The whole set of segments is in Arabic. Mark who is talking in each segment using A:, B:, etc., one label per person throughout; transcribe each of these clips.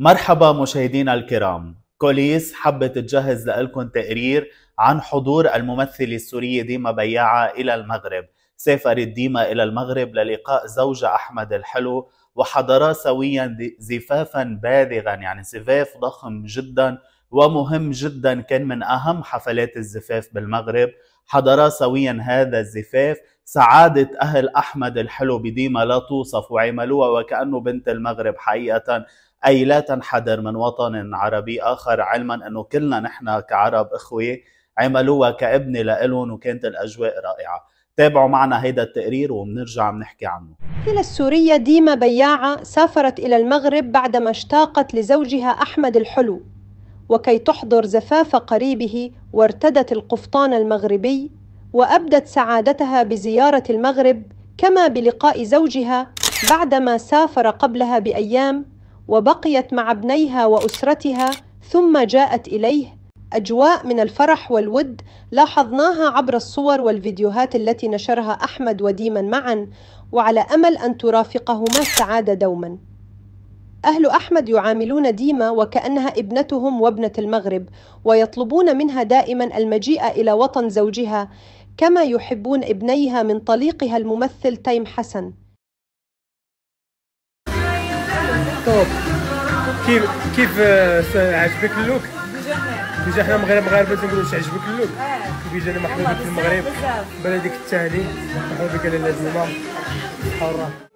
A: مرحبا مشاهدينا الكرام كوليس حبت تجهز لكم تقرير عن حضور الممثلة السورية ديما بياعة إلى المغرب سافرت ديما إلى المغرب للقاء زوجها أحمد الحلو وحضرا سويا زفافا بالغا يعني زفاف ضخم جدا ومهم جدا كان من أهم حفلات الزفاف بالمغرب حضر سويا هذا الزفاف سعادة أهل أحمد الحلو بديما لا توصف وعملوها وكأنه بنت المغرب حقيقة أي لا تنحدر من وطن عربي آخر علما أنه كلنا نحن كعرب إخوة عملوها كابنة لإلهم وكانت الأجواء رائعة تابعوا معنا هيدا التقرير وبنرجع بنحكي عنه
B: الى السورية ديما بياعة سافرت إلى المغرب بعدما اشتاقت لزوجها أحمد الحلو وكي تحضر زفاف قريبه وارتدت القفطان المغربي وابدت سعادتها بزياره المغرب كما بلقاء زوجها بعدما سافر قبلها بايام وبقيت مع ابنيها واسرتها ثم جاءت اليه اجواء من الفرح والود لاحظناها عبر الصور والفيديوهات التي نشرها احمد وديما معا وعلى امل ان ترافقهما السعاده دوما أهل أحمد يعاملون ديما وكأنها ابنتهم وابنة المغرب ويطلبون منها دائما المجيء إلى وطن زوجها كما يحبون ابنيها من طليقها الممثل تيم حسن
A: طوب كيف كيف آه، عجبك اللوك؟ ديجا حنا مغرب مغاربه تنقولوا واش عجبك
B: اللوك؟ كيف جانا محبوبة المغرب بلدك الثاني مرحبا بك لاله زلمه حرة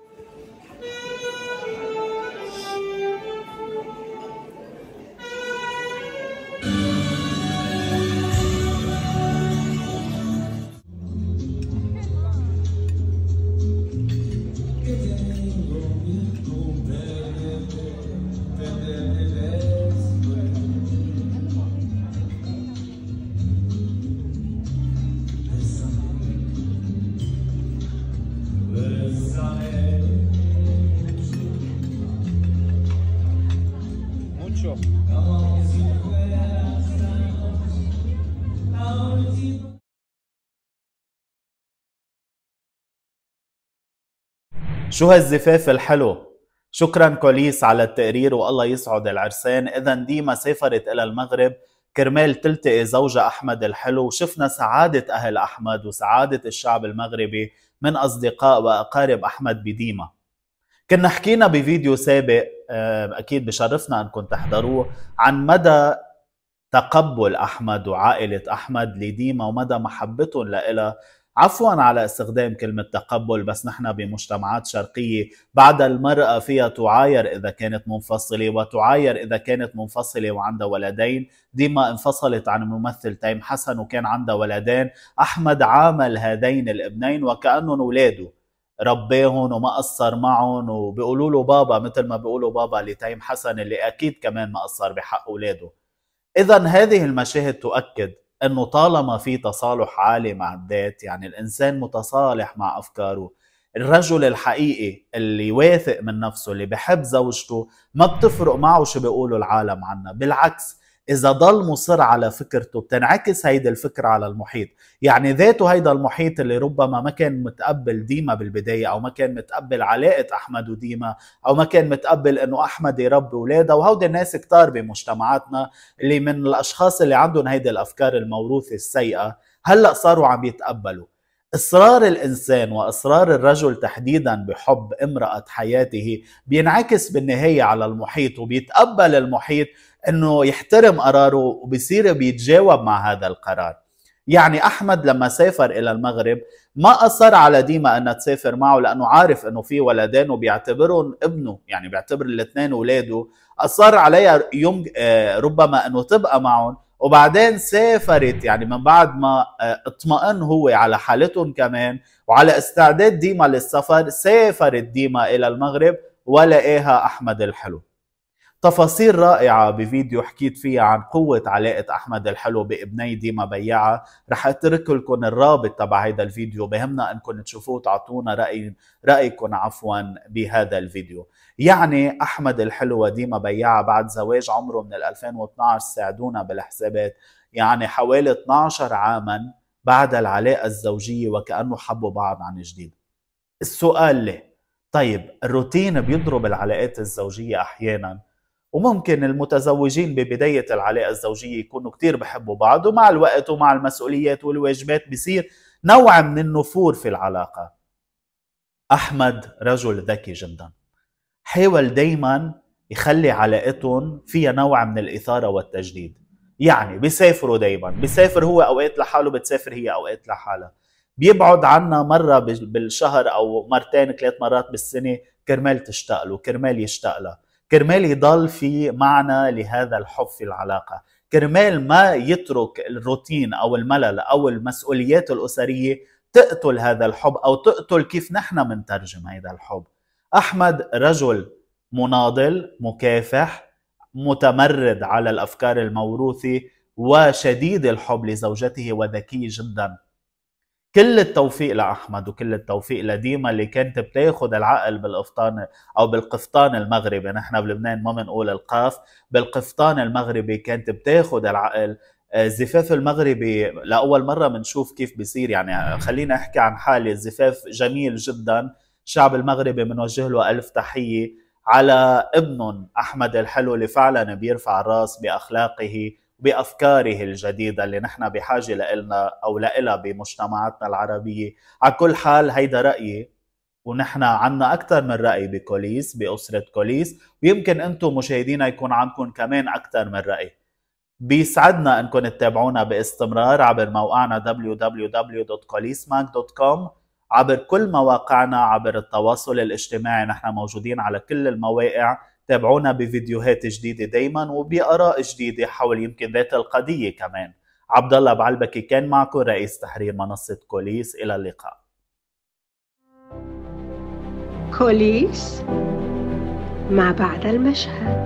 A: Mucho. شو هالزفاف الحلو شكرا كوليس على التقرير والله يسعد العرسان اذا ديما سافرت الى المغرب كرمال تلتقي زوجها احمد الحلو وشفنا سعاده اهل احمد وسعاده الشعب المغربي من اصدقاء واقارب احمد بديما كنا حكينا بفيديو سابق آه، اكيد بشرفنا انكم تحضروه عن مدى تقبل احمد وعائله احمد لديما ومدى محبتهم لها عفوا على استخدام كلمة تقبل بس نحن بمجتمعات شرقية بعد المرأة فيها تعاير إذا كانت منفصلة وتعاير إذا كانت منفصلة وعندها ولدين ديما انفصلت عن الممثل تيم حسن وكان عندها ولدين أحمد عامل هذين الابنين وكأنهم ولاده رباهم وما قصر معهم وبيقولوا له بابا مثل ما بيقولوا بابا لتيم حسن اللي أكيد كمان ما قصر بحق أولاده إذا هذه المشاهد تؤكد انه طالما في تصالح عالي مع الذات يعني الانسان متصالح مع افكاره الرجل الحقيقي اللي واثق من نفسه اللي بحب زوجته ما بتفرق معه شو بيقولوا العالم عنها بالعكس اذا ضل مصر على فكرته بتنعكس هيدي الفكره على المحيط يعني ذاته هيدا المحيط اللي ربما ما كان متقبل ديما بالبدايه او ما كان متقبل علاقه احمد وديما او ما كان متقبل انه احمد يربي اولاده وهودي الناس كتار بمجتمعاتنا اللي من الاشخاص اللي عندهم هيدي الافكار الموروثه السيئه هلا صاروا عم يتقبلوا اصرار الانسان واصرار الرجل تحديدا بحب امراه حياته بينعكس بالنهايه على المحيط وبيتقبل المحيط انه يحترم قراره وبصير بيتجاوب مع هذا القرار يعني احمد لما سافر الى المغرب ما اصر على ديما انها تسافر معه لانه عارف انه في ولدين وبيعتبرهم ابنه يعني بيعتبر الاثنين اولاده اصر عليها يوم آه، ربما انه تبقى معهم وبعدين سافرت يعني من بعد ما آه، اطمئن هو على حالتهم كمان وعلى استعداد ديما للسفر سافرت ديما الى المغرب ولقاها احمد الحلو تفاصيل رائعة بفيديو حكيت فيها عن قوة علاقة أحمد الحلو بابني ديما بيعة رح أترك لكم الرابط تبع هيدا الفيديو بهمنا أنكم تشوفوه وتعطونا رأي رأيكم عفوا بهذا الفيديو يعني أحمد الحلو وديما بيعة بعد زواج عمره من 2012 ساعدونا بالحسابات يعني حوالي 12 عاما بعد العلاقة الزوجية وكأنه حبوا بعض عن جديد السؤال لي طيب الروتين بيضرب العلاقات الزوجية أحياناً وممكن المتزوجين ببداية العلاقة الزوجية يكونوا كتير بحبوا بعض ومع الوقت ومع المسؤوليات والواجبات بصير نوع من النفور في العلاقة أحمد رجل ذكي جدا حاول دايما يخلي علاقتهم فيها نوع من الإثارة والتجديد يعني بيسافروا دايما بيسافر هو أوقات لحاله بتسافر هي أوقات لحالها بيبعد عنا مرة بالشهر أو مرتين ثلاث مرات بالسنة كرمال تشتاق له كرمال يشتاق له كرمال يضل في معنى لهذا الحب في العلاقه كرمال ما يترك الروتين او الملل او المسؤوليات الاسريه تقتل هذا الحب او تقتل كيف نحن منترجم هذا الحب احمد رجل مناضل مكافح متمرد على الافكار الموروثه وشديد الحب لزوجته وذكي جدا كل التوفيق لاحمد وكل التوفيق لديما اللي كانت بتاخذ العقل بالقفطان او بالقفطان المغربي نحن بلبنان ما بنقول القاف بالقفطان المغربي كانت بتاخذ العقل آه، الزفاف المغربي لاول مره بنشوف كيف بيصير يعني خلينا احكي عن حالي الزفاف جميل جدا الشعب المغربي بنوجه له الف تحيه على ابنهم احمد الحلو اللي فعلا بيرفع الراس باخلاقه بافكاره الجديده اللي نحن بحاجه لنا او لها بمجتمعاتنا العربيه على كل حال هيدا رايي ونحن عنا اكثر من راي بكوليس باسره كوليس ويمكن انتم مشاهدينا يكون عندكم كمان اكثر من راي بيسعدنا انكم تتابعونا باستمرار عبر موقعنا www.colismac.com عبر كل مواقعنا عبر التواصل الاجتماعي نحن موجودين على كل المواقع تابعونا بفيديوهات جديدة دايما وبآراء جديدة حول يمكن ذات القضية كمان عبد الله بعلبكي كان معكم رئيس تحرير منصة كوليس إلى اللقاء
B: كوليس مع بعد المشهد